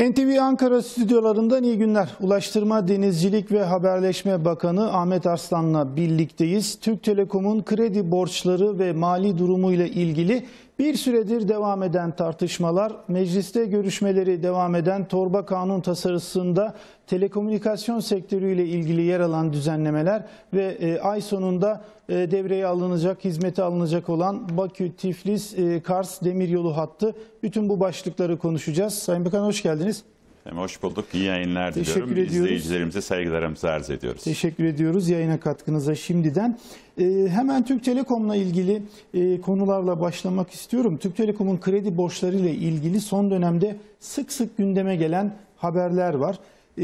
NTV Ankara stüdyolarından iyi günler. Ulaştırma, Denizcilik ve Haberleşme Bakanı Ahmet Arslan'la birlikteyiz. Türk Telekom'un kredi borçları ve mali durumu ile ilgili bir süredir devam eden tartışmalar, mecliste görüşmeleri devam eden torba kanun tasarısında telekomünikasyon sektörüyle ilgili yer alan düzenlemeler ve e, ay sonunda e, devreye alınacak, hizmete alınacak olan Bakü, Tiflis, e, Kars demiryolu hattı bütün bu başlıkları konuşacağız. Sayın Bakan hoş geldiniz. Efendim hoş bulduk. İyi yayınlar Teşekkür diliyorum. Ediyoruz. İzleyicilerimize saygılarımızı arz ediyoruz. Teşekkür ediyoruz yayına katkınıza şimdiden. E, hemen Türk Telekom'la ilgili e, konularla başlamak istiyorum. Türk Telekom'un kredi borçları ile ilgili son dönemde sık sık gündeme gelen haberler var. Ee,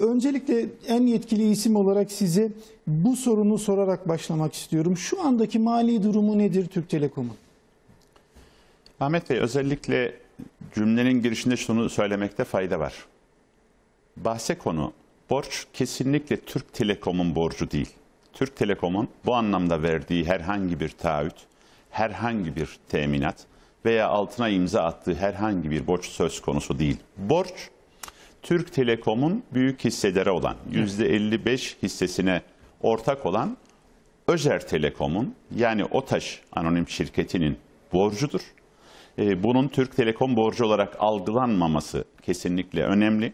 öncelikle en yetkili isim olarak size bu sorunu sorarak başlamak istiyorum. Şu andaki mali durumu nedir Türk Telekom'un? Ahmet Bey özellikle cümlenin girişinde şunu söylemekte fayda var. Bahse konu borç kesinlikle Türk Telekom'un borcu değil. Türk Telekom'un bu anlamda verdiği herhangi bir taahhüt, herhangi bir teminat veya altına imza attığı herhangi bir borç söz konusu değil. Borç Türk Telekom'un büyük hissedarı olan %55 hissesine ortak olan Özer Telekom'un yani OTAŞ anonim şirketinin borcudur. Ee, bunun Türk Telekom borcu olarak algılanmaması kesinlikle önemli.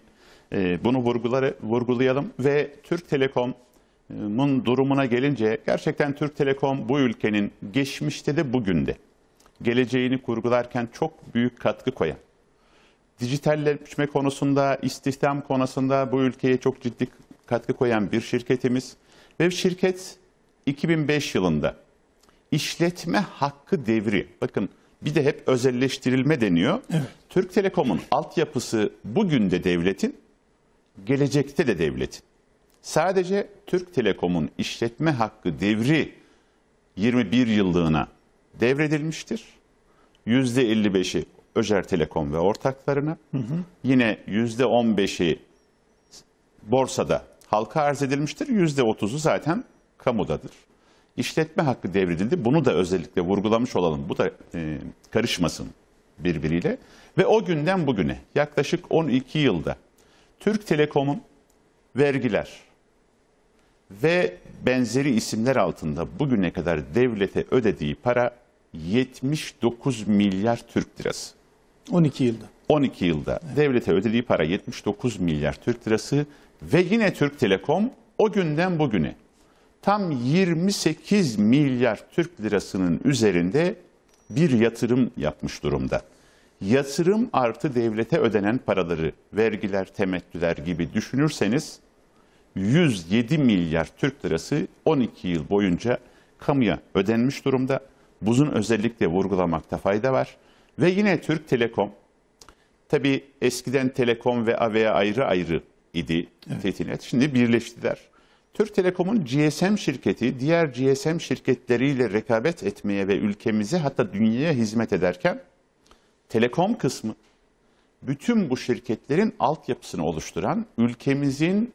Ee, bunu vurgulayalım ve Türk Telekom'un durumuna gelince gerçekten Türk Telekom bu ülkenin geçmişte de bugün de geleceğini kurgularken çok büyük katkı koyan dijitalleşme konusunda, istihdam konusunda bu ülkeye çok ciddi katkı koyan bir şirketimiz. Ve şirket 2005 yılında işletme hakkı devri, bakın bir de hep özelleştirilme deniyor. Evet. Türk Telekom'un altyapısı bugün de devletin, gelecekte de devletin. Sadece Türk Telekom'un işletme hakkı devri 21 yıllığına devredilmiştir. %55'i Özer Telekom ve ortaklarına. Hı hı. Yine %15'i borsada halka arz edilmiştir. %30'u zaten kamudadır. İşletme hakkı devredildi. Bunu da özellikle vurgulamış olalım. Bu da e, karışmasın birbiriyle. Ve o günden bugüne yaklaşık 12 yılda Türk Telekom'un vergiler ve benzeri isimler altında bugüne kadar devlete ödediği para 79 milyar Türk lirası. 12 yılda. 12 yılda evet. devlete ödediği para 79 milyar Türk lirası ve yine Türk Telekom o günden bugüne tam 28 milyar Türk lirasının üzerinde bir yatırım yapmış durumda. Yatırım artı devlete ödenen paraları, vergiler, temettüler gibi düşünürseniz 107 milyar Türk lirası 12 yıl boyunca kamuya ödenmiş durumda. Buzun özellikle vurgulamakta fayda var. Ve yine Türk Telekom, tabii eskiden Telekom ve AVEA ayrı ayrı idi evet. Tetinet. Şimdi birleştiler. Türk Telekom'un GSM şirketi diğer GSM şirketleriyle rekabet etmeye ve ülkemize hatta dünyaya hizmet ederken Telekom kısmı bütün bu şirketlerin altyapısını oluşturan, ülkemizin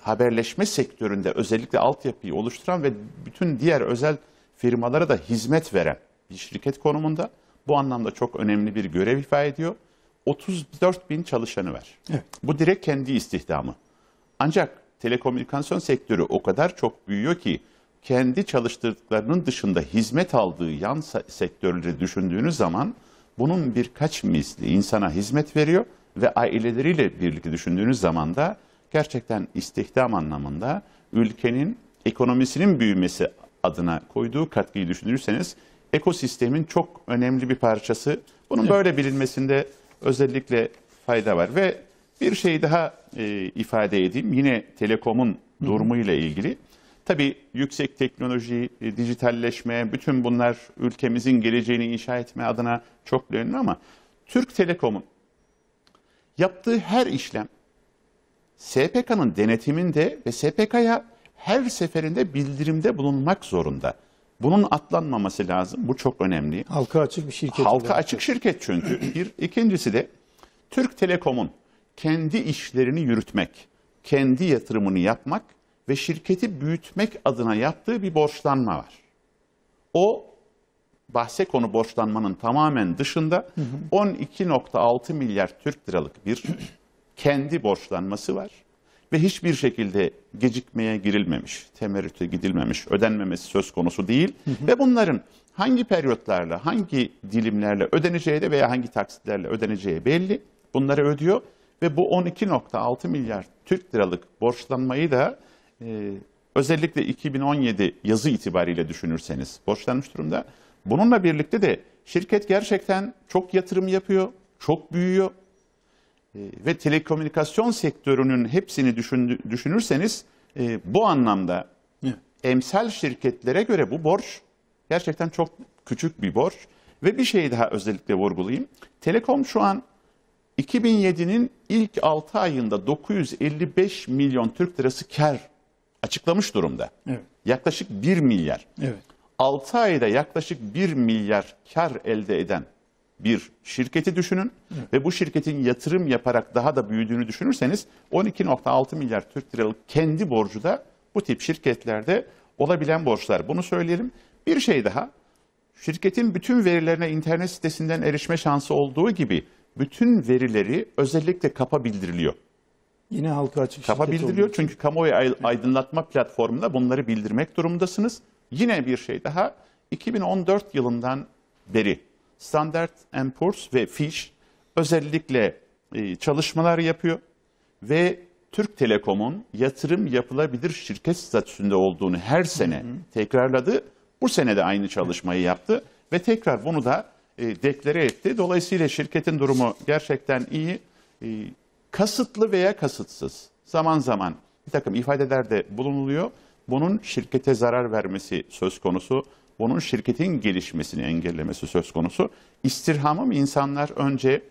haberleşme sektöründe özellikle altyapıyı oluşturan ve bütün diğer özel firmalara da hizmet veren bir şirket konumunda bu anlamda çok önemli bir görev ifade ediyor. 34 bin çalışanı var. Evet. Bu direkt kendi istihdamı. Ancak telekomünikasyon sektörü o kadar çok büyüyor ki kendi çalıştırdıklarının dışında hizmet aldığı yan sektörleri düşündüğünüz zaman bunun birkaç misli insana hizmet veriyor ve aileleriyle birlikte düşündüğünüz zaman da gerçekten istihdam anlamında ülkenin ekonomisinin büyümesi adına koyduğu katkıyı düşünürseniz ekosistemin çok önemli bir parçası. Bunun evet. böyle bilinmesinde özellikle fayda var. Ve bir şey daha e, ifade edeyim. Yine telekomun Hı. durumu ile ilgili. Tabii yüksek teknoloji, e, dijitalleşme, bütün bunlar ülkemizin geleceğini inşa etme adına çok önemli ama Türk Telekom'un yaptığı her işlem SPK'nın denetiminde ve SPK'ya her seferinde bildirimde bulunmak zorunda. Bunun atlanmaması lazım. Bu çok önemli. Halka açık bir şirket. Halka olarak. açık şirket çünkü. Bir ikincisi de Türk Telekom'un kendi işlerini yürütmek, kendi yatırımını yapmak ve şirketi büyütmek adına yaptığı bir borçlanma var. O bahse konu borçlanmanın tamamen dışında 12.6 milyar Türk liralık bir kendi borçlanması var ve hiçbir şekilde gecikmeye girilmemiş, temerrüte gidilmemiş, ödenmemesi söz konusu değil hı hı. ve bunların hangi periyotlarla, hangi dilimlerle ödeneceği de veya hangi taksitlerle ödeneceği belli. Bunları ödüyor ve bu 12.6 milyar Türk liralık borçlanmayı da e, özellikle 2017 yazı itibariyle düşünürseniz borçlanmış durumda. Bununla birlikte de şirket gerçekten çok yatırım yapıyor, çok büyüyor ee, ve telekomünikasyon sektörünün hepsini düşünürseniz e, bu anlamda emsel şirketlere göre bu borç gerçekten çok küçük bir borç. Ve bir şey daha özellikle vurgulayayım. Telekom şu an 2007'nin ilk 6 ayında 955 milyon Türk lirası kar açıklamış durumda. Evet. Yaklaşık 1 milyar. Evet. 6 ayda yaklaşık 1 milyar kar elde eden bir şirketi düşünün Hı. ve bu şirketin yatırım yaparak daha da büyüdüğünü düşünürseniz 12.6 milyar Türk liralık kendi borcu da bu tip şirketlerde olabilen borçlar. Bunu söyleyelim. Bir şey daha. Şirketin bütün verilerine internet sitesinden erişme şansı olduğu gibi bütün verileri özellikle kapa bildiriliyor. Yine halka açık Kapa bildiriliyor çünkü kamuoyu aydınlatma platformunda bunları bildirmek durumundasınız. Yine bir şey daha 2014 yılından beri Standard Poor's ve Fitch özellikle e, çalışmalar yapıyor ve Türk Telekom'un yatırım yapılabilir şirket statüsünde olduğunu her sene hı hı. tekrarladı. Bu sene de aynı çalışmayı yaptı ve tekrar bunu da e, deklare etti. Dolayısıyla şirketin durumu gerçekten iyi. E, kasıtlı veya kasıtsız zaman zaman bir takım ifadelerde bulunuluyor. Bunun şirkete zarar vermesi söz konusu onun şirketin gelişmesini engellemesi söz konusu. İstirhamı mı insanlar önce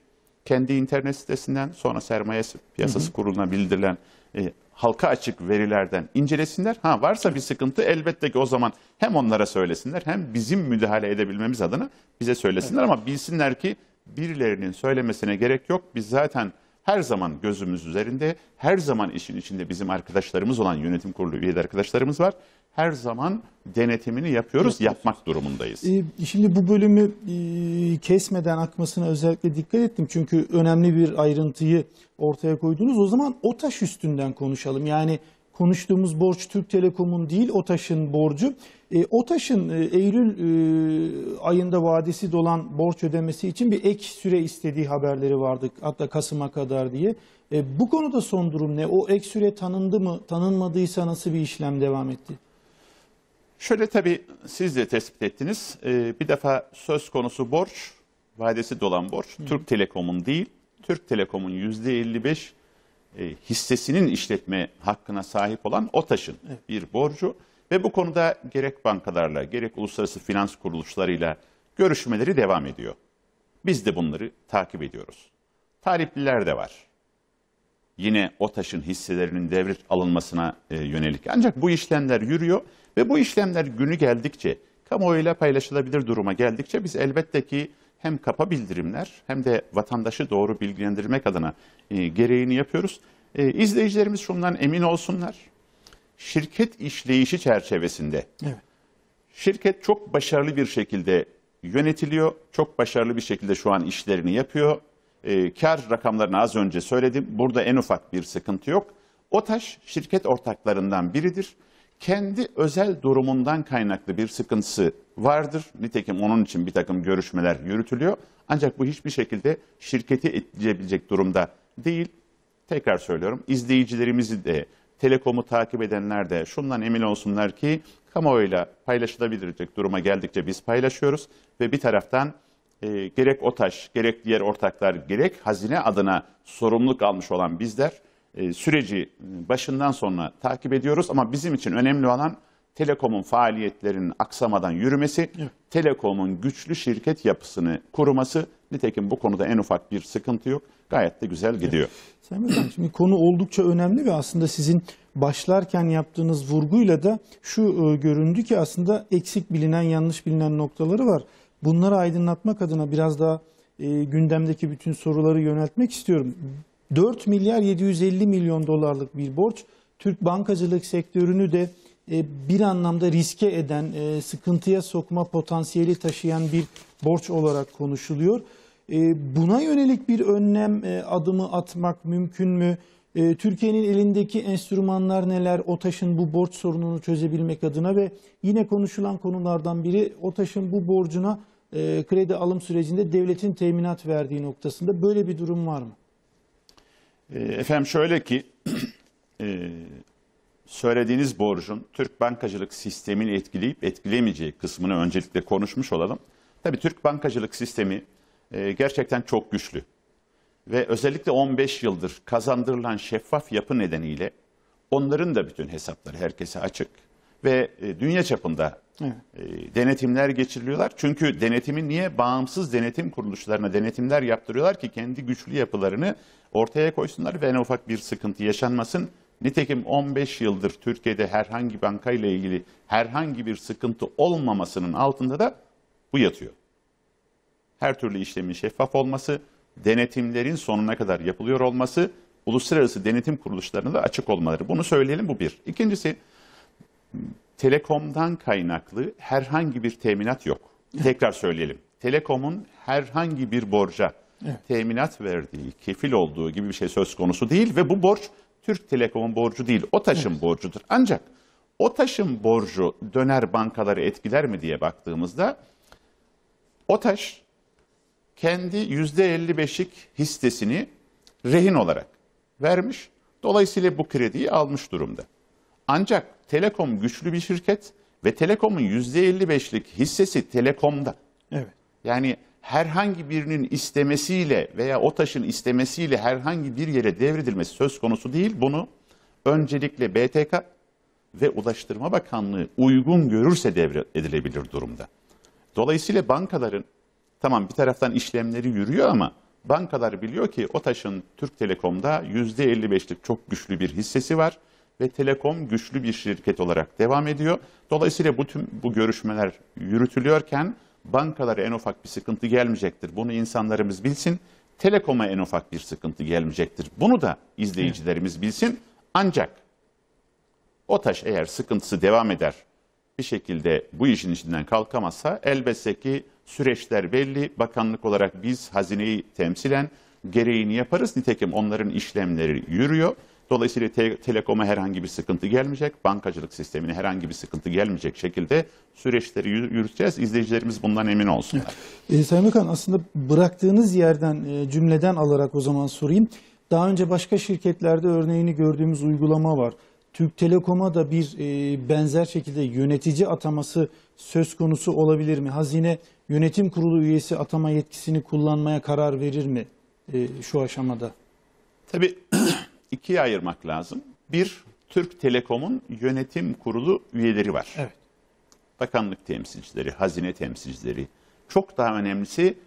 kendi internet sitesinden sonra sermaye piyasası hı hı. kuruluna bildirilen e, halka açık verilerden incelesinler. Ha varsa bir sıkıntı elbette ki o zaman hem onlara söylesinler hem bizim müdahale edebilmemiz adına bize söylesinler evet. ama bilsinler ki birilerinin söylemesine gerek yok. Biz zaten her zaman gözümüz üzerinde, her zaman işin içinde bizim arkadaşlarımız olan yönetim kurulu üyeleri arkadaşlarımız var. Her zaman denetimini yapıyoruz, evet. yapmak durumundayız. Ee, şimdi bu bölümü e, kesmeden akmasına özellikle dikkat ettim. Çünkü önemli bir ayrıntıyı ortaya koydunuz. O zaman o taş üstünden konuşalım. Yani konuştuğumuz borç Türk Telekom'un değil, o taşın borcu. E, OTAŞ'ın e, Eylül e, ayında vadesi dolan borç ödemesi için bir ek süre istediği haberleri vardı. Hatta Kasım'a kadar diye. E, bu konuda son durum ne? O ek süre tanındı mı? Tanınmadıysa nasıl bir işlem devam etti? Şöyle tabii siz de tespit ettiniz. E, bir defa söz konusu borç, vadesi dolan borç. Hı. Türk Telekom'un değil, Türk Telekom'un %55 e, hissesinin işletme hakkına sahip olan OTAŞ'ın evet. bir borcu. Ve bu konuda gerek bankalarla gerek uluslararası finans kuruluşlarıyla görüşmeleri devam ediyor. Biz de bunları takip ediyoruz. Talipliler de var. Yine o taşın hisselerinin devir alınmasına e, yönelik. Ancak bu işlemler yürüyor ve bu işlemler günü geldikçe, kamuoyuyla paylaşılabilir duruma geldikçe biz elbette ki hem kapa bildirimler hem de vatandaşı doğru bilgilendirmek adına e, gereğini yapıyoruz. E, izleyicilerimiz şundan emin olsunlar şirket işleyişi çerçevesinde evet. şirket çok başarılı bir şekilde yönetiliyor. Çok başarılı bir şekilde şu an işlerini yapıyor. E, kar rakamlarını az önce söyledim. Burada en ufak bir sıkıntı yok. OTAŞ şirket ortaklarından biridir. Kendi özel durumundan kaynaklı bir sıkıntısı vardır. Nitekim onun için bir takım görüşmeler yürütülüyor. Ancak bu hiçbir şekilde şirketi etkileyebilecek durumda değil. Tekrar söylüyorum izleyicilerimizi de Telekom'u takip edenler de şundan emin olsunlar ki kamuoyuyla paylaşılabilecek duruma geldikçe biz paylaşıyoruz ve bir taraftan e, gerek OTAŞ, gerek diğer ortaklar, gerek hazine adına sorumluluk almış olan bizler e, süreci e, başından sonra takip ediyoruz. Ama bizim için önemli olan Telekom'un faaliyetlerinin aksamadan yürümesi, evet. Telekom'un güçlü şirket yapısını koruması Nitekim bu konuda en ufak bir sıkıntı yok. Gayet de güzel gidiyor. Evet. Sayın Hocam şimdi konu oldukça önemli ve aslında sizin başlarken yaptığınız vurguyla da şu e, göründü ki aslında eksik bilinen, yanlış bilinen noktaları var. Bunları aydınlatmak adına biraz daha e, gündemdeki bütün soruları yöneltmek istiyorum. 4 milyar 750 milyon dolarlık bir borç Türk bankacılık sektörünü de e, bir anlamda riske eden, e, sıkıntıya sokma potansiyeli taşıyan bir borç olarak konuşuluyor. Ee, buna yönelik bir önlem e, adımı atmak mümkün mü? Ee, Türkiye'nin elindeki enstrümanlar neler? Otaş'ın bu borç sorununu çözebilmek adına ve yine konuşulan konulardan biri Otaş'ın bu borcuna e, kredi alım sürecinde devletin teminat verdiği noktasında böyle bir durum var mı? Ee, efendim şöyle ki e, söylediğiniz borcun Türk bankacılık sistemini etkileyip etkilemeyeceği kısmını öncelikle konuşmuş olalım. Tabii Türk bankacılık sistemi ee, gerçekten çok güçlü. Ve özellikle 15 yıldır kazandırılan şeffaf yapı nedeniyle onların da bütün hesapları herkese açık. Ve e, dünya çapında evet. E, denetimler geçiriliyorlar. Çünkü denetimi niye bağımsız denetim kuruluşlarına denetimler yaptırıyorlar ki kendi güçlü yapılarını ortaya koysunlar ve en ufak bir sıkıntı yaşanmasın. Nitekim 15 yıldır Türkiye'de herhangi bankayla ilgili herhangi bir sıkıntı olmamasının altında da bu yatıyor her türlü işlemin şeffaf olması, denetimlerin sonuna kadar yapılıyor olması, uluslararası denetim kuruluşlarının da açık olmaları. Bunu söyleyelim bu bir. İkincisi telekomdan kaynaklı herhangi bir teminat yok. Tekrar söyleyelim. Telekomun herhangi bir borca evet. teminat verdiği, kefil olduğu gibi bir şey söz konusu değil ve bu borç Türk Telekom'un borcu değil, o taşın evet. borcudur. Ancak o taşın borcu döner bankaları etkiler mi diye baktığımızda o taş kendi yüzde %55'lik hissesini rehin olarak vermiş. Dolayısıyla bu krediyi almış durumda. Ancak Telekom güçlü bir şirket ve Telekom'un yüzde %55'lik hissesi Telekom'da. Evet. Yani herhangi birinin istemesiyle veya o taşın istemesiyle herhangi bir yere devredilmesi söz konusu değil. Bunu öncelikle BTK ve Ulaştırma Bakanlığı uygun görürse devredilebilir durumda. Dolayısıyla bankaların Tamam bir taraftan işlemleri yürüyor ama bankalar biliyor ki o taşın Türk Telekom'da %55'lik çok güçlü bir hissesi var ve Telekom güçlü bir şirket olarak devam ediyor. Dolayısıyla bu tüm bu görüşmeler yürütülüyorken bankalara en ufak bir sıkıntı gelmeyecektir. Bunu insanlarımız bilsin. Telekom'a en ufak bir sıkıntı gelmeyecektir. Bunu da izleyicilerimiz bilsin. Ancak o taş eğer sıkıntısı devam eder bir şekilde bu işin içinden kalkamazsa elbette ki Süreçler belli. Bakanlık olarak biz hazineyi temsilen gereğini yaparız. Nitekim onların işlemleri yürüyor. Dolayısıyla te Telekom'a herhangi bir sıkıntı gelmeyecek, bankacılık sistemine herhangi bir sıkıntı gelmeyecek şekilde süreçleri yürüteceğiz. İzleyicilerimiz bundan emin olsunlar. Evet. E, Sayın Bakan aslında bıraktığınız yerden e, cümleden alarak o zaman sorayım. Daha önce başka şirketlerde örneğini gördüğümüz uygulama var. Türk Telekom'a da bir e, benzer şekilde yönetici ataması söz konusu olabilir mi? Hazine yönetim kurulu üyesi atama yetkisini kullanmaya karar verir mi e, şu aşamada? Tabii ikiye ayırmak lazım. Bir, Türk Telekom'un yönetim kurulu üyeleri var. Evet. Bakanlık temsilcileri, hazine temsilcileri. Çok daha önemlisi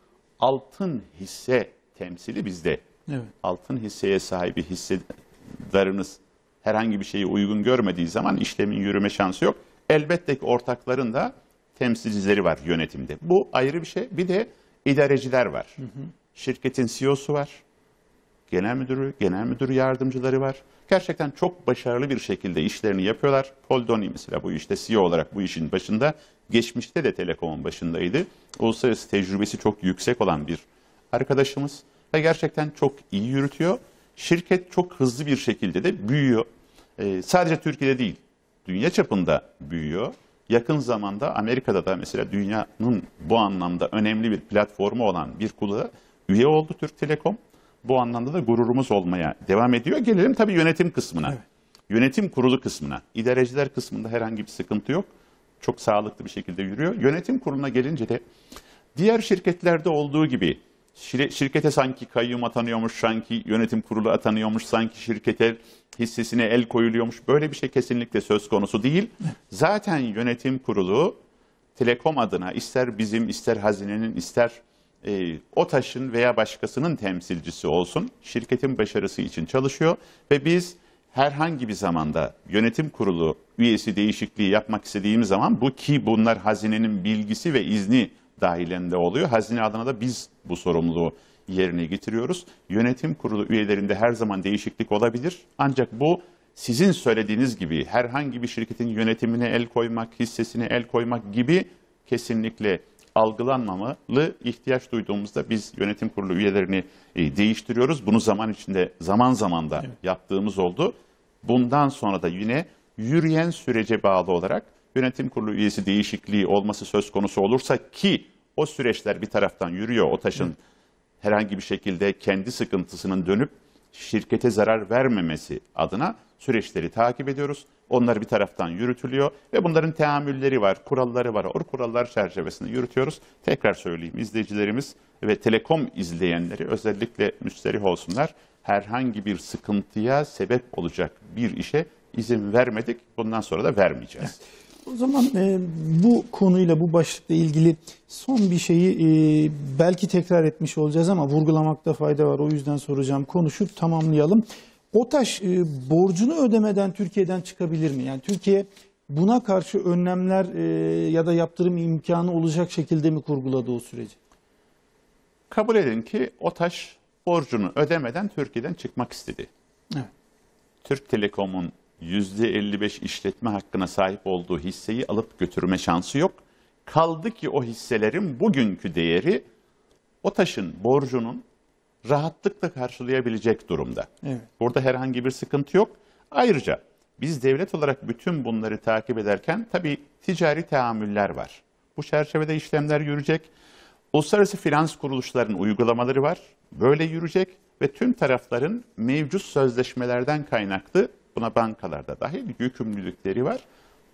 altın hisse temsili bizde. Evet. Altın hisseye sahibi hissedarınız herhangi bir şeyi uygun görmediği zaman işlemin yürüme şansı yok. Elbette ki ortakların da temsilcileri var yönetimde. Bu ayrı bir şey. Bir de idareciler var. Hı hı. Şirketin CEO'su var. Genel müdürü, genel müdür yardımcıları var. Gerçekten çok başarılı bir şekilde işlerini yapıyorlar. Paul Doni mesela bu işte CEO olarak bu işin başında. Geçmişte de Telekom'un başındaydı. Uluslararası tecrübesi çok yüksek olan bir arkadaşımız. Ve gerçekten çok iyi yürütüyor. Şirket çok hızlı bir şekilde de büyüyor. E, sadece Türkiye'de değil, dünya çapında büyüyor. Yakın zamanda Amerika'da da mesela dünyanın bu anlamda önemli bir platformu olan bir kula üye oldu Türk Telekom. Bu anlamda da gururumuz olmaya devam ediyor. Gelelim tabii yönetim kısmına. Evet. Yönetim kurulu kısmına. İdareciler kısmında herhangi bir sıkıntı yok. Çok sağlıklı bir şekilde yürüyor. Yönetim kuruluna gelince de diğer şirketlerde olduğu gibi şirkete sanki kayyum atanıyormuş, sanki yönetim kurulu atanıyormuş, sanki şirkete hissesine el koyuluyormuş. Böyle bir şey kesinlikle söz konusu değil. Zaten yönetim kurulu Telekom adına ister bizim, ister hazinenin, ister e, o taşın veya başkasının temsilcisi olsun, şirketin başarısı için çalışıyor ve biz herhangi bir zamanda yönetim kurulu üyesi değişikliği yapmak istediğimiz zaman bu ki bunlar hazinenin bilgisi ve izni dahilinde oluyor. Hazine adına da biz bu sorumluluğu yerine getiriyoruz. Yönetim kurulu üyelerinde her zaman değişiklik olabilir. Ancak bu sizin söylediğiniz gibi herhangi bir şirketin yönetimine el koymak, hissesine el koymak gibi kesinlikle algılanmamalı. ihtiyaç duyduğumuzda biz yönetim kurulu üyelerini e, değiştiriyoruz. Bunu zaman içinde zaman zaman da evet. yaptığımız oldu. Bundan sonra da yine yürüyen sürece bağlı olarak yönetim kurulu üyesi değişikliği olması söz konusu olursa ki o süreçler bir taraftan yürüyor. O taşın herhangi bir şekilde kendi sıkıntısının dönüp şirkete zarar vermemesi adına süreçleri takip ediyoruz. Onlar bir taraftan yürütülüyor ve bunların teamülleri var, kuralları var. O kurallar çerçevesinde yürütüyoruz. Tekrar söyleyeyim izleyicilerimiz ve telekom izleyenleri özellikle müşteri olsunlar. Herhangi bir sıkıntıya sebep olacak bir işe izin vermedik. Bundan sonra da vermeyeceğiz. Evet. O zaman e, bu konuyla bu başlıkla ilgili son bir şeyi e, belki tekrar etmiş olacağız ama vurgulamakta fayda var. O yüzden soracağım. Konuşup tamamlayalım. OTAŞ e, borcunu ödemeden Türkiye'den çıkabilir mi? Yani Türkiye buna karşı önlemler e, ya da yaptırım imkanı olacak şekilde mi kurguladı o süreci? Kabul edin ki OTAŞ borcunu ödemeden Türkiye'den çıkmak istedi. Evet. Türk Telekom'un %55 işletme hakkına sahip olduğu hisseyi alıp götürme şansı yok. Kaldı ki o hisselerin bugünkü değeri o taşın borcunun rahatlıkla karşılayabilecek durumda. Evet. Burada herhangi bir sıkıntı yok. Ayrıca biz devlet olarak bütün bunları takip ederken tabii ticari teamüller var. Bu çerçevede işlemler yürüyecek. Uluslararası finans kuruluşlarının uygulamaları var. Böyle yürüyecek ve tüm tarafların mevcut sözleşmelerden kaynaklı Buna bankalarda dahil yükümlülükleri var.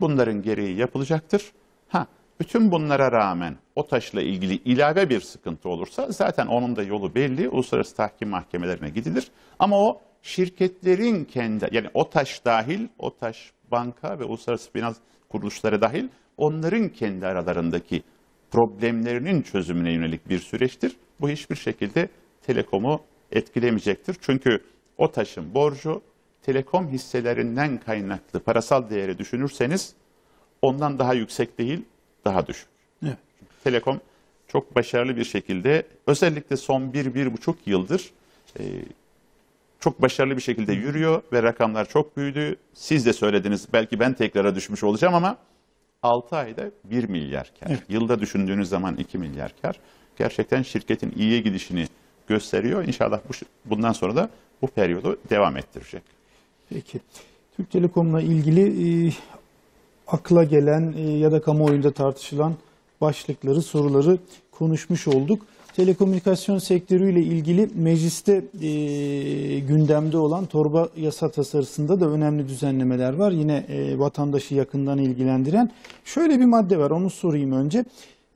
Bunların gereği yapılacaktır. Ha, bütün bunlara rağmen o taşla ilgili ilave bir sıkıntı olursa zaten onun da yolu belli. Uluslararası tahkim mahkemelerine gidilir. Ama o şirketlerin kendi yani o taş dahil, o taş banka ve uluslararası finans kuruluşları dahil onların kendi aralarındaki problemlerinin çözümüne yönelik bir süreçtir. Bu hiçbir şekilde Telekom'u etkilemeyecektir. Çünkü o taşın borcu telekom hisselerinden kaynaklı parasal değeri düşünürseniz ondan daha yüksek değil, daha düşük. Evet. Telekom çok başarılı bir şekilde özellikle son 1-1,5 yıldır e, çok başarılı bir şekilde yürüyor ve rakamlar çok büyüdü. Siz de söylediniz belki ben tekrara düşmüş olacağım ama 6 ayda 1 milyar kar. Evet. Yılda düşündüğünüz zaman 2 milyar kar. Gerçekten şirketin iyiye gidişini gösteriyor. İnşallah bu, bundan sonra da bu periyodu devam ettirecek. Peki. Türk Telekom'la ilgili e, akla gelen e, ya da kamuoyunda tartışılan başlıkları, soruları konuşmuş olduk. Telekomünikasyon sektörüyle ilgili mecliste e, gündemde olan torba yasa tasarısında da önemli düzenlemeler var. Yine e, vatandaşı yakından ilgilendiren şöyle bir madde var onu sorayım önce.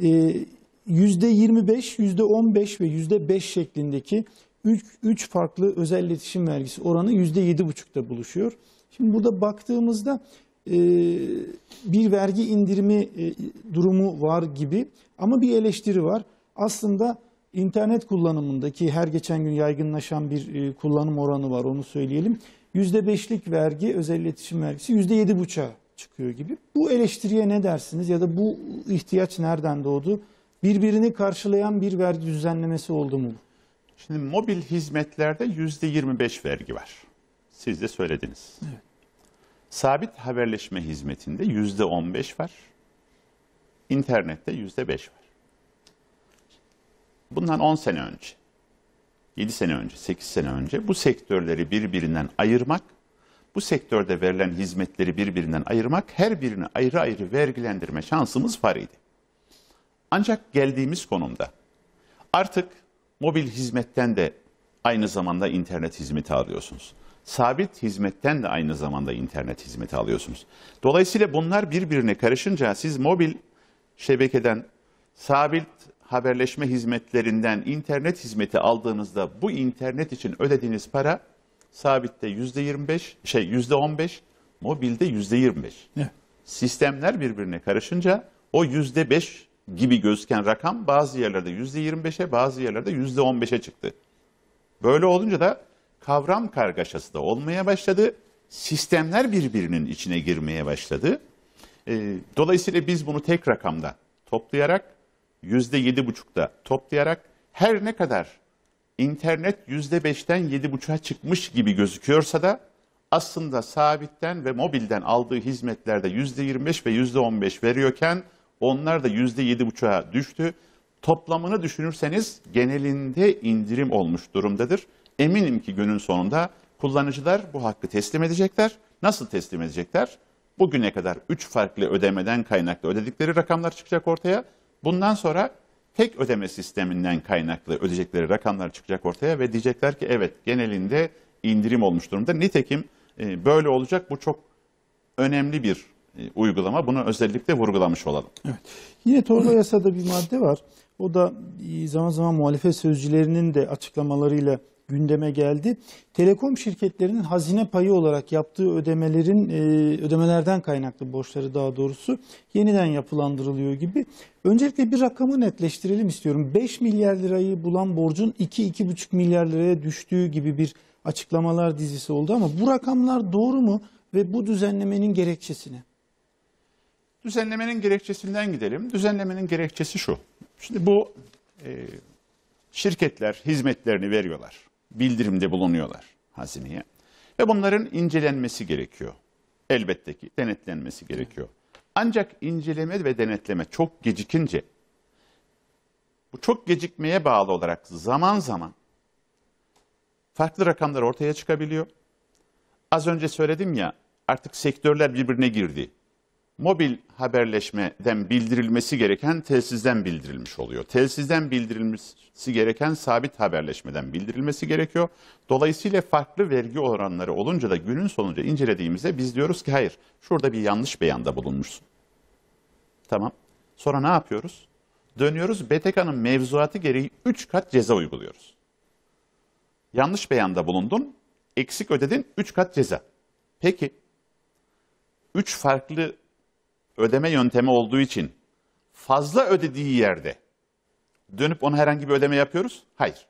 E, %25, %15 ve %5 şeklindeki 3, farklı özel iletişim vergisi oranı %7,5'da buluşuyor. Şimdi burada baktığımızda e, bir vergi indirimi e, durumu var gibi ama bir eleştiri var. Aslında internet kullanımındaki her geçen gün yaygınlaşan bir e, kullanım oranı var onu söyleyelim. %5'lik vergi özel iletişim vergisi %7,5'a çıkıyor gibi. Bu eleştiriye ne dersiniz ya da bu ihtiyaç nereden doğdu? Birbirini karşılayan bir vergi düzenlemesi oldu mu bu? Şimdi mobil hizmetlerde yüzde 25 vergi var. Siz de söylediniz. Evet. Sabit haberleşme hizmetinde yüzde 15 var. İnternette yüzde 5 var. Bundan 10 sene önce, 7 sene önce, 8 sene önce bu sektörleri birbirinden ayırmak, bu sektörde verilen hizmetleri birbirinden ayırmak, her birini ayrı ayrı vergilendirme şansımız var idi. Ancak geldiğimiz konumda artık Mobil hizmetten de aynı zamanda internet hizmeti alıyorsunuz. Sabit hizmetten de aynı zamanda internet hizmeti alıyorsunuz. Dolayısıyla bunlar birbirine karışınca siz mobil şebekeden, sabit haberleşme hizmetlerinden internet hizmeti aldığınızda bu internet için ödediğiniz para sabitte yüzde %25, şey yüzde %15, mobilde yüzde %25. Ne? Sistemler birbirine karışınca o yüzde %5 gibi gözüken rakam bazı yerlerde yüzde %25'e bazı yerlerde yüzde %15'e çıktı. Böyle olunca da kavram kargaşası da olmaya başladı. Sistemler birbirinin içine girmeye başladı. Ee, dolayısıyla biz bunu tek rakamda toplayarak, yüzde yedi buçukta toplayarak her ne kadar internet yüzde beşten yedi buçuğa çıkmış gibi gözüküyorsa da aslında sabitten ve mobilden aldığı hizmetlerde yüzde yirmi beş ve yüzde on beş veriyorken onlar da %7,5'a düştü. Toplamını düşünürseniz genelinde indirim olmuş durumdadır. Eminim ki günün sonunda kullanıcılar bu hakkı teslim edecekler. Nasıl teslim edecekler? Bugüne kadar 3 farklı ödemeden kaynaklı ödedikleri rakamlar çıkacak ortaya. Bundan sonra tek ödeme sisteminden kaynaklı ödeyecekleri rakamlar çıkacak ortaya ve diyecekler ki evet genelinde indirim olmuş durumda. Nitekim e, böyle olacak bu çok önemli bir e, uygulama. Bunu özellikle vurgulamış olalım. Evet. Yine torba yasada bir madde var. O da e, zaman zaman muhalefet sözcülerinin de açıklamalarıyla gündeme geldi. Telekom şirketlerinin hazine payı olarak yaptığı ödemelerin e, ödemelerden kaynaklı borçları daha doğrusu yeniden yapılandırılıyor gibi. Öncelikle bir rakamı netleştirelim istiyorum. 5 milyar lirayı bulan borcun 2-2,5 milyar liraya düştüğü gibi bir açıklamalar dizisi oldu ama bu rakamlar doğru mu ve bu düzenlemenin gerekçesini? Düzenlemenin gerekçesinden gidelim. Düzenlemenin gerekçesi şu. Şimdi bu e, şirketler hizmetlerini veriyorlar. Bildirimde bulunuyorlar hazineye. Ve bunların incelenmesi gerekiyor. Elbette ki denetlenmesi gerekiyor. Ancak inceleme ve denetleme çok gecikince, bu çok gecikmeye bağlı olarak zaman zaman farklı rakamlar ortaya çıkabiliyor. Az önce söyledim ya artık sektörler birbirine girdi mobil haberleşmeden bildirilmesi gereken telsizden bildirilmiş oluyor. Telsizden bildirilmesi gereken sabit haberleşmeden bildirilmesi gerekiyor. Dolayısıyla farklı vergi oranları olunca da günün sonunda incelediğimizde biz diyoruz ki hayır şurada bir yanlış beyanda bulunmuşsun. Tamam. Sonra ne yapıyoruz? Dönüyoruz BTK'nın mevzuatı gereği 3 kat ceza uyguluyoruz. Yanlış beyanda bulundun, eksik ödedin 3 kat ceza. Peki 3 farklı ödeme yöntemi olduğu için fazla ödediği yerde dönüp ona herhangi bir ödeme yapıyoruz? Hayır.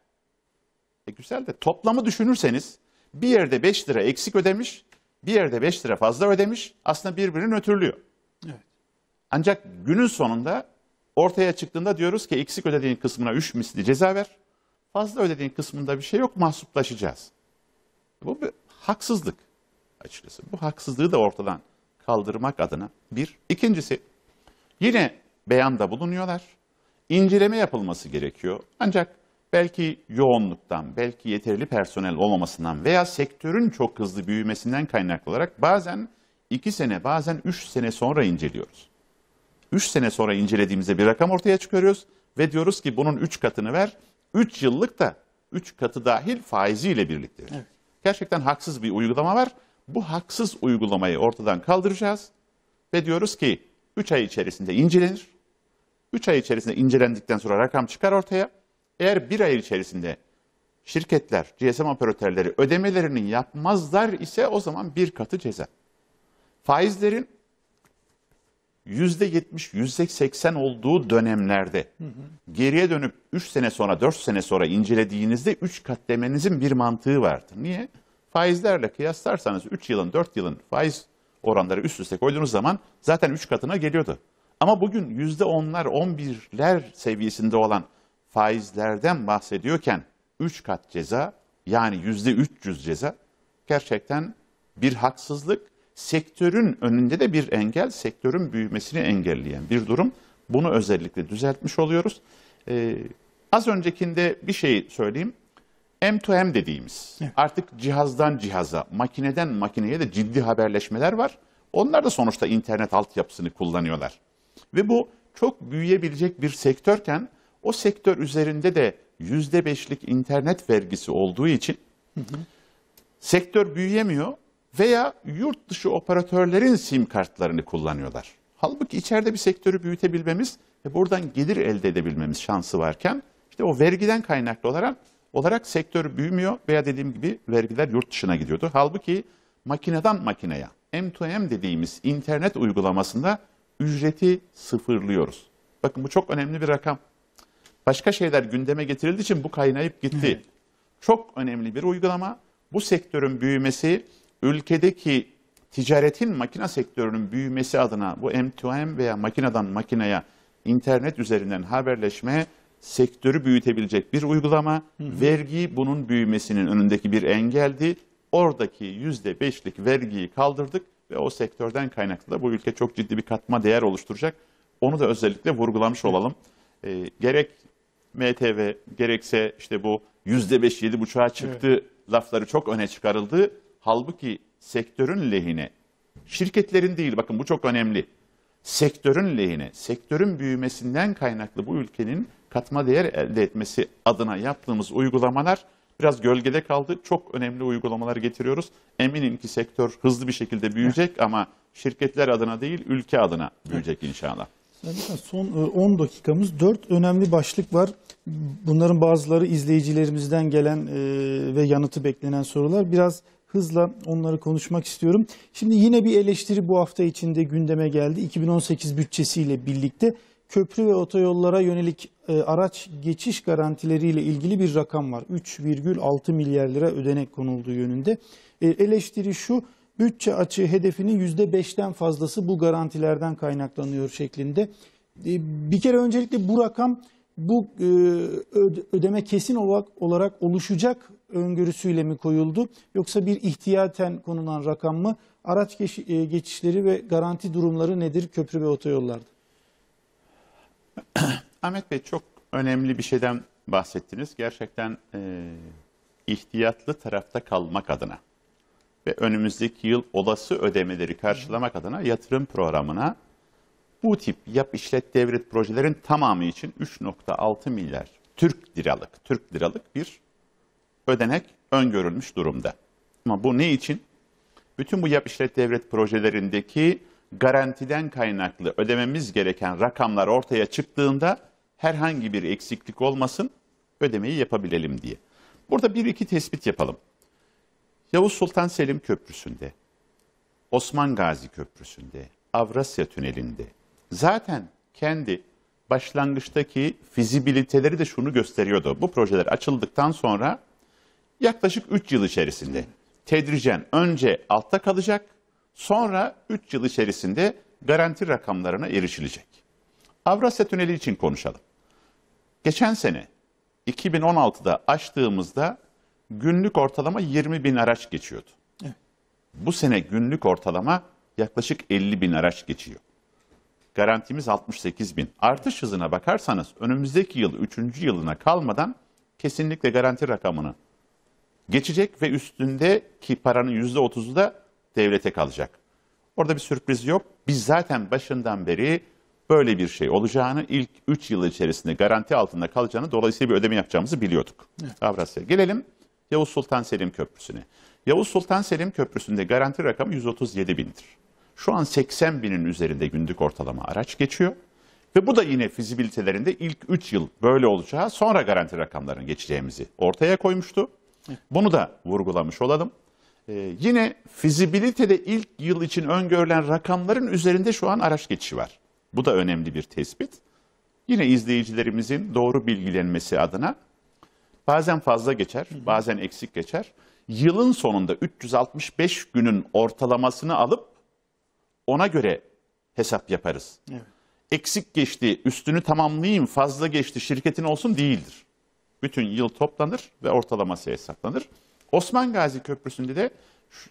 E güzel de toplamı düşünürseniz bir yerde 5 lira eksik ödemiş, bir yerde 5 lira fazla ödemiş. Aslında birbirini ötürlüyor. Evet. Ancak günün sonunda ortaya çıktığında diyoruz ki eksik ödediğin kısmına 3 misli ceza ver. Fazla ödediğin kısmında bir şey yok mahsuplaşacağız. Bu bir haksızlık açıkçası. Bu haksızlığı da ortadan kaldırmak adına bir. İkincisi yine beyanda bulunuyorlar. İnceleme yapılması gerekiyor. Ancak belki yoğunluktan, belki yeterli personel olmamasından veya sektörün çok hızlı büyümesinden kaynaklı olarak bazen iki sene, bazen üç sene sonra inceliyoruz. Üç sene sonra incelediğimizde bir rakam ortaya çıkarıyoruz ve diyoruz ki bunun üç katını ver, Üç yıllık da üç katı dahil faiziyle birlikte. Evet. Gerçekten haksız bir uygulama var bu haksız uygulamayı ortadan kaldıracağız ve diyoruz ki 3 ay içerisinde incelenir. 3 ay içerisinde incelendikten sonra rakam çıkar ortaya. Eğer 1 ay içerisinde şirketler, GSM operatörleri ödemelerini yapmazlar ise o zaman bir katı ceza. Faizlerin %70-%80 olduğu dönemlerde hı hı. geriye dönüp 3 sene sonra 4 sene sonra incelediğinizde 3 kat demenizin bir mantığı vardır. Niye? faizlerle kıyaslarsanız 3 yılın 4 yılın faiz oranları üst üste koyduğunuz zaman zaten 3 katına geliyordu. Ama bugün %10'lar 11'ler seviyesinde olan faizlerden bahsediyorken 3 kat ceza yani %300 ceza gerçekten bir haksızlık sektörün önünde de bir engel, sektörün büyümesini engelleyen bir durum. Bunu özellikle düzeltmiş oluyoruz. Ee, az öncekinde bir şey söyleyeyim. M2M dediğimiz evet. artık cihazdan cihaza, makineden makineye de ciddi haberleşmeler var. Onlar da sonuçta internet altyapısını kullanıyorlar. Ve bu çok büyüyebilecek bir sektörken o sektör üzerinde de yüzde beşlik internet vergisi olduğu için hı hı. sektör büyüyemiyor veya yurt dışı operatörlerin sim kartlarını kullanıyorlar. Halbuki içeride bir sektörü büyütebilmemiz ve buradan gelir elde edebilmemiz şansı varken işte o vergiden kaynaklı olarak olarak sektör büyümüyor veya dediğim gibi vergiler yurt dışına gidiyordu. Halbuki makineden makineye M2M dediğimiz internet uygulamasında ücreti sıfırlıyoruz. Bakın bu çok önemli bir rakam. Başka şeyler gündeme getirildiği için bu kaynayıp gitti. Çok önemli bir uygulama. Bu sektörün büyümesi ülkedeki ticaretin makine sektörünün büyümesi adına bu M2M veya makineden makineye internet üzerinden haberleşme sektörü büyütebilecek bir uygulama. Hı hı. Vergi bunun büyümesinin önündeki bir engeldi. Oradaki yüzde beşlik vergiyi kaldırdık ve o sektörden kaynaklı da bu ülke çok ciddi bir katma değer oluşturacak. Onu da özellikle vurgulamış olalım. E, gerek MTV gerekse işte bu yüzde beş yedi buçuğa çıktı evet. lafları çok öne çıkarıldı. Halbuki sektörün lehine, şirketlerin değil bakın bu çok önemli. Sektörün lehine, sektörün büyümesinden kaynaklı bu ülkenin katma değer elde etmesi adına yaptığımız uygulamalar biraz gölgede kaldı. Çok önemli uygulamalar getiriyoruz. Eminim ki sektör hızlı bir şekilde büyüyecek ama şirketler adına değil ülke adına büyüyecek inşallah. Son 10 e, dakikamız 4 önemli başlık var. Bunların bazıları izleyicilerimizden gelen e, ve yanıtı beklenen sorular. Biraz hızla onları konuşmak istiyorum. Şimdi yine bir eleştiri bu hafta içinde gündeme geldi. 2018 bütçesiyle birlikte köprü ve otoyollara yönelik e, araç geçiş garantileriyle ilgili bir rakam var. 3,6 milyar lira ödenek konulduğu yönünde. E, eleştiri şu, bütçe açığı hedefinin %5'ten fazlası bu garantilerden kaynaklanıyor şeklinde. E, bir kere öncelikle bu rakam bu e, ödeme kesin olarak, olarak oluşacak öngörüsüyle mi koyuldu yoksa bir ihtiyaten konulan rakam mı? Araç e, geçişleri ve garanti durumları nedir köprü ve otoyollarda? Ahmet Bey çok önemli bir şeyden bahsettiniz. Gerçekten e, ihtiyatlı tarafta kalmak adına ve önümüzdeki yıl olası ödemeleri karşılamak adına yatırım programına bu tip yap işlet devret projelerin tamamı için 3.6 milyar Türk liralık, Türk liralık bir ödenek öngörülmüş durumda. Ama bu ne için? Bütün bu yap işlet devret projelerindeki garantiden kaynaklı ödememiz gereken rakamlar ortaya çıktığında herhangi bir eksiklik olmasın, ödemeyi yapabilelim diye. Burada bir iki tespit yapalım. Yavuz Sultan Selim Köprüsü'nde, Osman Gazi Köprüsü'nde, Avrasya Tüneli'nde zaten kendi başlangıçtaki fizibiliteleri de şunu gösteriyordu. Bu projeler açıldıktan sonra yaklaşık 3 yıl içerisinde tedricen önce altta kalacak, Sonra 3 yıl içerisinde garanti rakamlarına erişilecek. Avrasya Tüneli için konuşalım. Geçen sene 2016'da açtığımızda günlük ortalama 20 bin araç geçiyordu. Bu sene günlük ortalama yaklaşık 50 bin araç geçiyor. Garantimiz 68 bin. Artış hızına bakarsanız önümüzdeki yıl 3. yılına kalmadan kesinlikle garanti rakamını geçecek ve üstündeki paranın %30'u da devlete kalacak. Orada bir sürpriz yok. Biz zaten başından beri böyle bir şey olacağını, ilk 3 yıl içerisinde garanti altında kalacağını, dolayısıyla bir ödeme yapacağımızı biliyorduk. Evet. Avrasya. Gelelim Yavuz Sultan Selim Köprüsü'ne. Yavuz Sultan Selim Köprüsü'nde garanti rakamı 137 bindir. Şu an 80 binin üzerinde günlük ortalama araç geçiyor. Ve bu da yine fizibilitelerinde ilk 3 yıl böyle olacağı sonra garanti rakamların geçeceğimizi ortaya koymuştu. Bunu da vurgulamış olalım. Ee, yine fizibilitede ilk yıl için öngörülen rakamların üzerinde şu an araç geçişi var. Bu da önemli bir tespit. Yine izleyicilerimizin doğru bilgilenmesi adına bazen fazla geçer, bazen eksik geçer. Yılın sonunda 365 günün ortalamasını alıp ona göre hesap yaparız. Evet. Eksik geçti, üstünü tamamlayayım, fazla geçti, şirketin olsun değildir. Bütün yıl toplanır ve ortalaması hesaplanır. Osman Gazi Köprüsü'nde de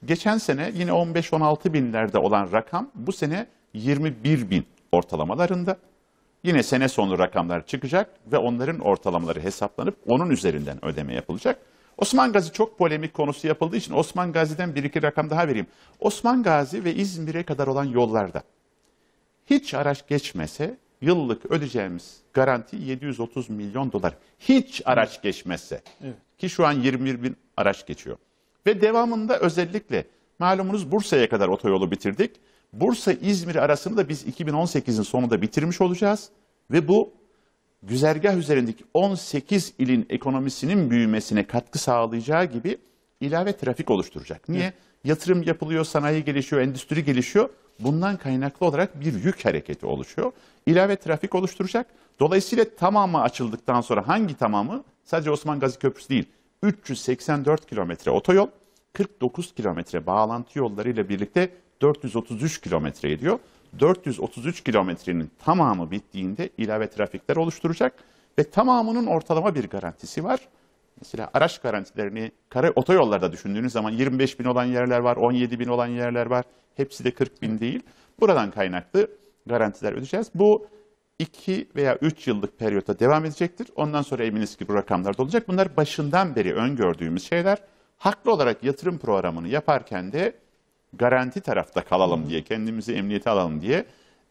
geçen sene yine 15-16 binlerde olan rakam bu sene 21 bin ortalamalarında. Yine sene sonu rakamlar çıkacak ve onların ortalamaları hesaplanıp onun üzerinden ödeme yapılacak. Osman Gazi çok polemik konusu yapıldığı için Osman Gazi'den bir iki rakam daha vereyim. Osman Gazi ve İzmir'e kadar olan yollarda hiç araç geçmese yıllık ödeyeceğimiz garanti 730 milyon dolar. Hiç araç geçmezse. Evet. Ki şu an 21 bin araç geçiyor. Ve devamında özellikle malumunuz Bursa'ya kadar otoyolu bitirdik. Bursa-İzmir arasını da biz 2018'in sonunda bitirmiş olacağız. Ve bu güzergah üzerindeki 18 ilin ekonomisinin büyümesine katkı sağlayacağı gibi ilave trafik oluşturacak. Niye? Hı. Yatırım yapılıyor, sanayi gelişiyor, endüstri gelişiyor. Bundan kaynaklı olarak bir yük hareketi oluşuyor. İlave trafik oluşturacak. Dolayısıyla tamamı açıldıktan sonra hangi tamamı? Sadece Osman Gazi Köprüsü değil, 384 kilometre otoyol, 49 kilometre bağlantı yollarıyla birlikte 433 kilometre ediyor. 433 kilometrenin tamamı bittiğinde ilave trafikler oluşturacak ve tamamının ortalama bir garantisi var. Mesela araç garantilerini kara otoyollarda düşündüğünüz zaman 25 bin olan yerler var, 17 bin olan yerler var. Hepsi de 40 bin değil. Buradan kaynaklı garantiler ödeyeceğiz. Bu 2 veya 3 yıllık periyota devam edecektir. Ondan sonra eminiz ki bu rakamlarda olacak. Bunlar başından beri öngördüğümüz şeyler. Haklı olarak yatırım programını yaparken de garanti tarafta kalalım diye, kendimizi emniyete alalım diye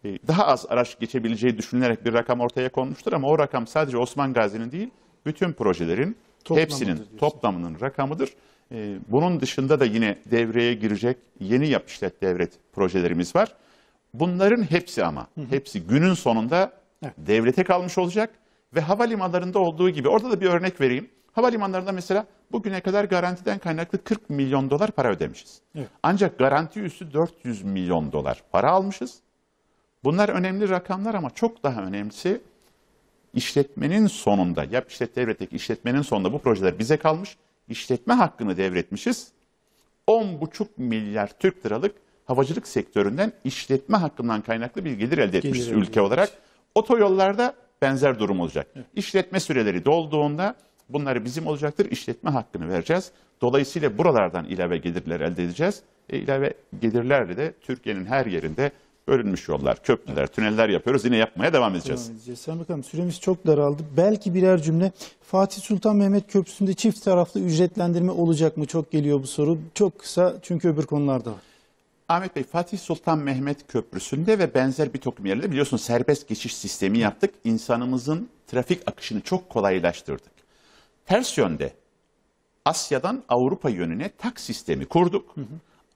e, daha az araç geçebileceği düşünülerek bir rakam ortaya konmuştur ama o rakam sadece Osman Gazi'nin değil, bütün projelerin Toplamıdır hepsinin diyorsun. toplamının rakamıdır. E, bunun dışında da yine devreye girecek yeni yap işlet devret projelerimiz var. Bunların hepsi ama, hepsi günün sonunda Evet. Devlete kalmış olacak ve havalimanlarında olduğu gibi. Orada da bir örnek vereyim. Havalimanlarında mesela bugüne kadar garantiden kaynaklı 40 milyon dolar para ödemişiz. Evet. Ancak garanti üstü 400 milyon dolar para almışız. Bunlar önemli rakamlar ama çok daha önemlisi işletmenin sonunda, ya işlet devletteki işletmenin sonunda bu projeler bize kalmış, işletme hakkını devretmişiz. 10,5 milyar Türk liralık havacılık sektöründen işletme hakkından kaynaklı bir gelir elde etmişiz gelir ülke elde olarak. Otoyollarda benzer durum olacak. İşletme süreleri dolduğunda bunları bizim olacaktır. İşletme hakkını vereceğiz. Dolayısıyla buralardan ilave gelirler elde edeceğiz. E, ilave gelirlerle de Türkiye'nin her yerinde bölünmüş yollar, köprüler, evet. tüneller yapıyoruz. Yine yapmaya devam edeceğiz. Devam edeceğiz. Sayın Bakanım süremiz çok daraldı. Belki birer cümle Fatih Sultan Mehmet Köprüsü'nde çift taraflı ücretlendirme olacak mı? Çok geliyor bu soru. Çok kısa çünkü öbür konularda var. Ahmet Bey, Fatih Sultan Mehmet Köprüsü'nde ve benzer bir takım yerlerde biliyorsunuz serbest geçiş sistemi yaptık. İnsanımızın trafik akışını çok kolaylaştırdık. Ters yönde Asya'dan Avrupa yönüne tak sistemi kurduk. Hı hı.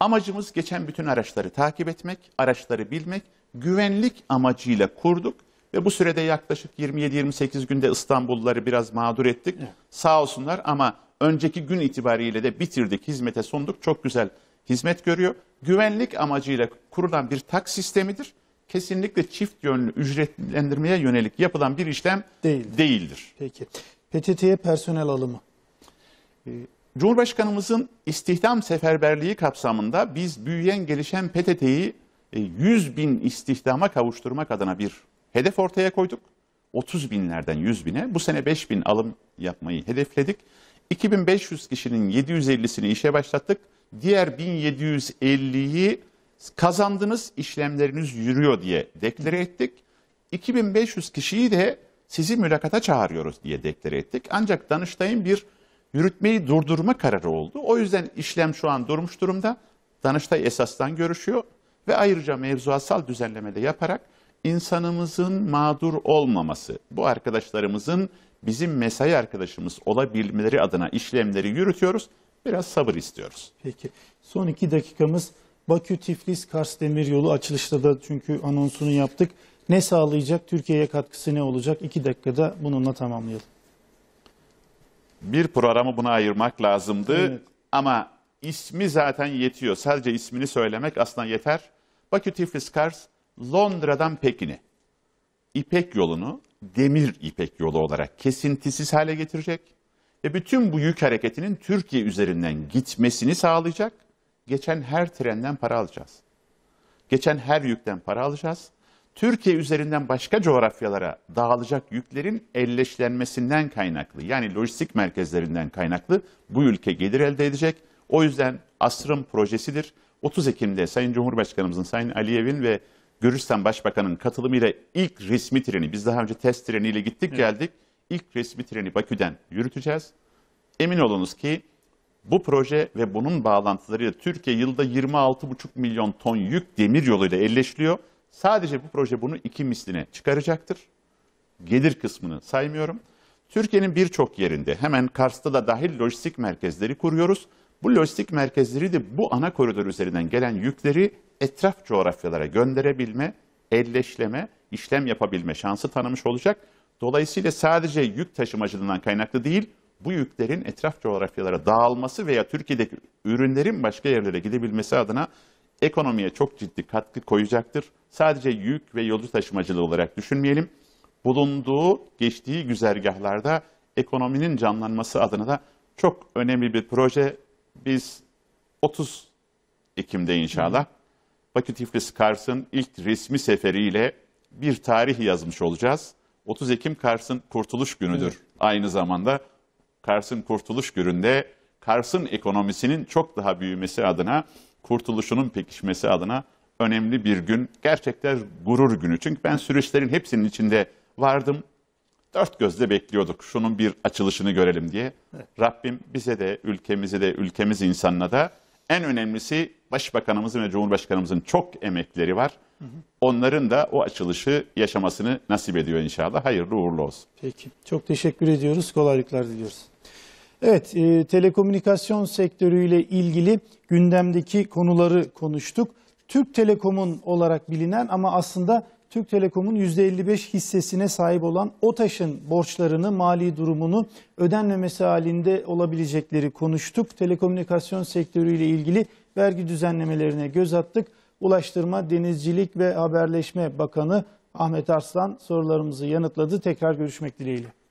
Amacımız geçen bütün araçları takip etmek, araçları bilmek, güvenlik amacıyla kurduk. Ve bu sürede yaklaşık 27-28 günde İstanbulluları biraz mağdur ettik. Evet. Sağ olsunlar ama önceki gün itibariyle de bitirdik, hizmete sunduk. Çok güzel hizmet görüyor güvenlik amacıyla kurulan bir tak sistemidir. Kesinlikle çift yönlü ücretlendirmeye yönelik yapılan bir işlem Değil. değildir. Peki. PTT'ye personel alımı. Ee, Cumhurbaşkanımızın istihdam seferberliği kapsamında biz büyüyen gelişen PTT'yi 100 e, bin istihdama kavuşturmak adına bir hedef ortaya koyduk. 30 binlerden 100 bine bu sene 5 bin alım yapmayı hedefledik. 2500 kişinin 750'sini işe başlattık. Diğer 1750'yi kazandınız, işlemleriniz yürüyor diye deklare ettik. 2500 kişiyi de sizi mülakata çağırıyoruz diye deklare ettik. Ancak Danıştay'ın bir yürütmeyi durdurma kararı oldu. O yüzden işlem şu an durmuş durumda. Danıştay esastan görüşüyor ve ayrıca mevzuatsal düzenlemede yaparak insanımızın mağdur olmaması, bu arkadaşlarımızın bizim mesai arkadaşımız olabilmeleri adına işlemleri yürütüyoruz. Biraz sabır istiyoruz. Peki. Son iki dakikamız Bakü-Tiflis-Kars demiryolu açılışta da çünkü anonsunu yaptık. Ne sağlayacak? Türkiye'ye katkısı ne olacak? İki dakikada bununla tamamlayalım. Bir programı buna ayırmak lazımdı. Evet. Ama ismi zaten yetiyor. Sadece ismini söylemek aslında yeter. Bakü Tiflis Kars Londra'dan Pekin'e İpek yolunu demir ipek yolu olarak kesintisiz hale getirecek ve bütün bu yük hareketinin Türkiye üzerinden gitmesini sağlayacak. Geçen her trenden para alacağız. Geçen her yükten para alacağız. Türkiye üzerinden başka coğrafyalara dağılacak yüklerin elleşlenmesinden kaynaklı yani lojistik merkezlerinden kaynaklı bu ülke gelir elde edecek. O yüzden asrın projesidir. 30 Ekim'de Sayın Cumhurbaşkanımızın, Sayın Aliyev'in ve Gürcistan Başbakan'ın katılımıyla ilk resmi treni, biz daha önce test treniyle gittik evet. geldik, ilk resmi treni Bakü'den yürüteceğiz. Emin olunuz ki bu proje ve bunun bağlantılarıyla Türkiye yılda 26,5 milyon ton yük demir yoluyla elleşliyor. Sadece bu proje bunu iki misline çıkaracaktır. Gelir kısmını saymıyorum. Türkiye'nin birçok yerinde hemen Kars'ta da dahil lojistik merkezleri kuruyoruz. Bu lojistik merkezleri de bu ana koridor üzerinden gelen yükleri etraf coğrafyalara gönderebilme, elleşleme, işlem yapabilme şansı tanımış olacak. Dolayısıyla sadece yük taşımacılığından kaynaklı değil, bu yüklerin etraf coğrafyalara dağılması veya Türkiye'deki ürünlerin başka yerlere gidebilmesi adına ekonomiye çok ciddi katkı koyacaktır. Sadece yük ve yolcu taşımacılığı olarak düşünmeyelim. Bulunduğu, geçtiği güzergahlarda ekonominin canlanması adına da çok önemli bir proje. Biz 30 Ekim'de inşallah Bakü Tiflis Kars'ın ilk resmi seferiyle bir tarih yazmış olacağız. 30 Ekim Kars'ın kurtuluş günüdür. Evet. Aynı zamanda Kars'ın kurtuluş gününde Kars'ın ekonomisinin çok daha büyümesi adına, kurtuluşunun pekişmesi adına önemli bir gün. Gerçekten gurur günü. Çünkü ben süreçlerin hepsinin içinde vardım. Dört gözle bekliyorduk şunun bir açılışını görelim diye. Evet. Rabbim bize de, ülkemize de, ülkemiz insanına da en önemlisi Başbakanımızın ve Cumhurbaşkanımızın çok emekleri var. Onların da o açılışı yaşamasını nasip ediyor inşallah. Hayırlı uğurlu olsun. Peki. Çok teşekkür ediyoruz. Kolaylıklar diliyoruz. Evet, e, telekomünikasyon sektörüyle ilgili gündemdeki konuları konuştuk. Türk Telekom'un olarak bilinen ama aslında Türk Telekom'un %55 hissesine sahip olan OTAŞ'ın borçlarını, mali durumunu ödenmemesi halinde olabilecekleri konuştuk. Telekomünikasyon sektörüyle ilgili vergi düzenlemelerine göz attık. Ulaştırma, Denizcilik ve Haberleşme Bakanı Ahmet Arslan sorularımızı yanıtladı. Tekrar görüşmek dileğiyle.